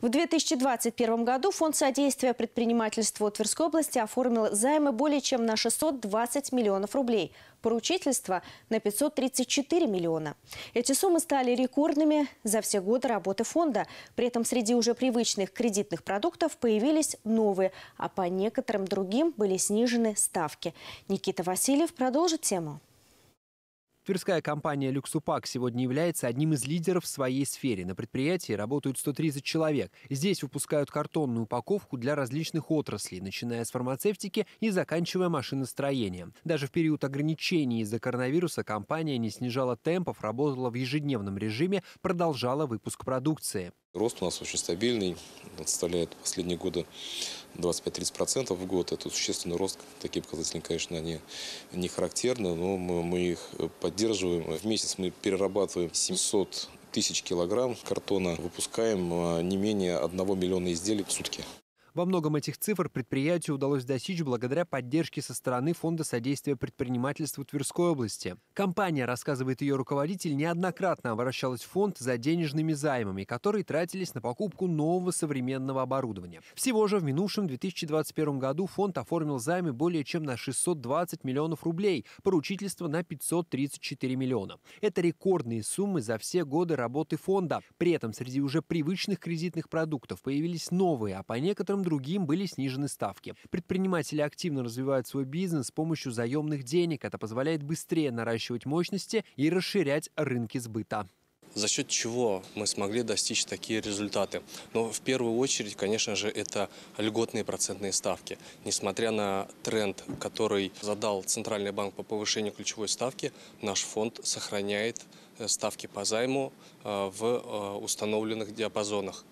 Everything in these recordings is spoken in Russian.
В 2021 году Фонд содействия предпринимательству Тверской области оформил займы более чем на 620 миллионов рублей, поручительство на 534 миллиона. Эти суммы стали рекордными за все годы работы фонда. При этом среди уже привычных кредитных продуктов появились новые, а по некоторым другим были снижены ставки. Никита Васильев продолжит тему. Тверская компания «Люксупак» сегодня является одним из лидеров в своей сфере. На предприятии работают 130 человек. Здесь выпускают картонную упаковку для различных отраслей, начиная с фармацевтики и заканчивая машиностроением. Даже в период ограничений из-за коронавируса компания не снижала темпов, работала в ежедневном режиме, продолжала выпуск продукции. Рост у нас очень стабильный, составляет последние годы 25-30% в год. Это существенный рост. Такие показатели, конечно, они не характерны, но мы их поддерживаем. В месяц мы перерабатываем 700 тысяч килограмм картона, выпускаем а, не менее 1 миллиона изделий в сутки. Во многом этих цифр предприятию удалось достичь благодаря поддержке со стороны Фонда содействия предпринимательству Тверской области. Компания, рассказывает ее руководитель, неоднократно обращалась в фонд за денежными займами, которые тратились на покупку нового современного оборудования. Всего же в минувшем 2021 году фонд оформил займы более чем на 620 миллионов рублей, поручительство на 534 миллиона. Это рекордные суммы за все годы работы фонда. При этом среди уже привычных кредитных продуктов появились новые, а по некоторым другим были снижены ставки. Предприниматели активно развивают свой бизнес с помощью заемных денег. Это позволяет быстрее наращивать мощности и расширять рынки сбыта за счет чего мы смогли достичь такие результаты. Но ну, в первую очередь, конечно же, это льготные процентные ставки. Несмотря на тренд, который задал Центральный банк по повышению ключевой ставки, наш фонд сохраняет э, ставки по займу э, в э, установленных диапазонах.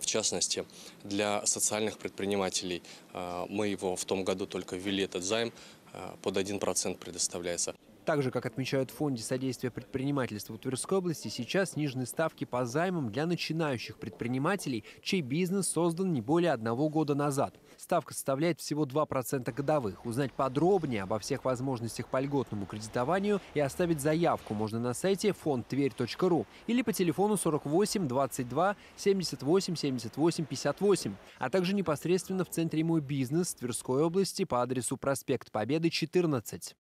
В частности, для социальных предпринимателей а, мы его в том году только ввели этот займ, а, под 1% предоставляется. Также, как отмечают в Фонде содействия предпринимательству Тверской области, сейчас снижены ставки по займам для начинающих предпринимателей, чей бизнес создан не более одного года назад ставка составляет всего 2% годовых. Узнать подробнее обо всех возможностях по льготному кредитованию и оставить заявку можно на сайте фондтверь.ру или по телефону 48 22 78 78 58, а также непосредственно в центре «Мой бизнес» Тверской области по адресу проспект Победы, 14.